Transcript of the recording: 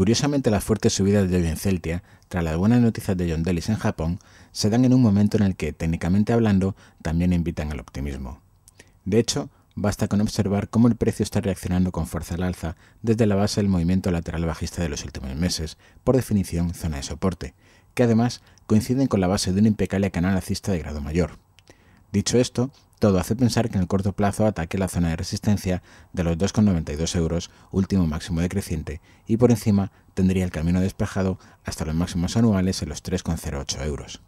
Curiosamente, las fuertes subidas de en Celtia, tras las buenas noticias de John Delis en Japón, se dan en un momento en el que, técnicamente hablando, también invitan al optimismo. De hecho, basta con observar cómo el precio está reaccionando con fuerza al alza desde la base del movimiento lateral bajista de los últimos meses, por definición zona de soporte, que además coinciden con la base de un impecable canal alcista de grado mayor. Dicho esto, todo hace pensar que en el corto plazo ataque la zona de resistencia de los 2,92 euros, último máximo decreciente, y por encima tendría el camino despejado hasta los máximos anuales en los 3,08 euros.